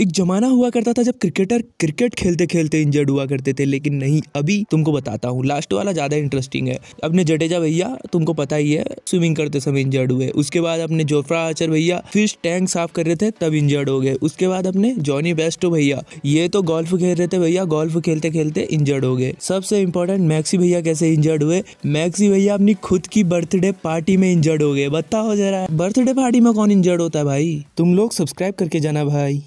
एक जमाना हुआ करता था जब क्रिकेटर क्रिकेट खेलते खेलते इंजर्ड हुआ करते थे लेकिन नहीं अभी तुमको बताता हूँ लास्ट वाला ज़्यादा इंटरेस्टिंग है अपने जडेजा भैया तुमको पता ही है स्विमिंग करते समय इंजर्ड हुए उसके बाद अपने जोफ्रा आचर भैया फिश टैंक साफ कर रहे थे तब इंजर्ड हो गए उसके बाद अपने जॉनी बेस्टो भैया ये तो गोल्फ खेल रहे थे भैया गोल्फ खेलते खेलते इंजर्ड हो गए सबसे इंपॉर्टेंट मैक्सी भैया कैसे इंजर्ड हुए मैक्सी भैया अपनी खुद की बर्थडे पार्टी में इंजर्ड हो गए बताओ जरा बर्थडे पार्टी में कौन इंजर्ड होता है भाई तुम लोग सब्सक्राइब करके जाना भाई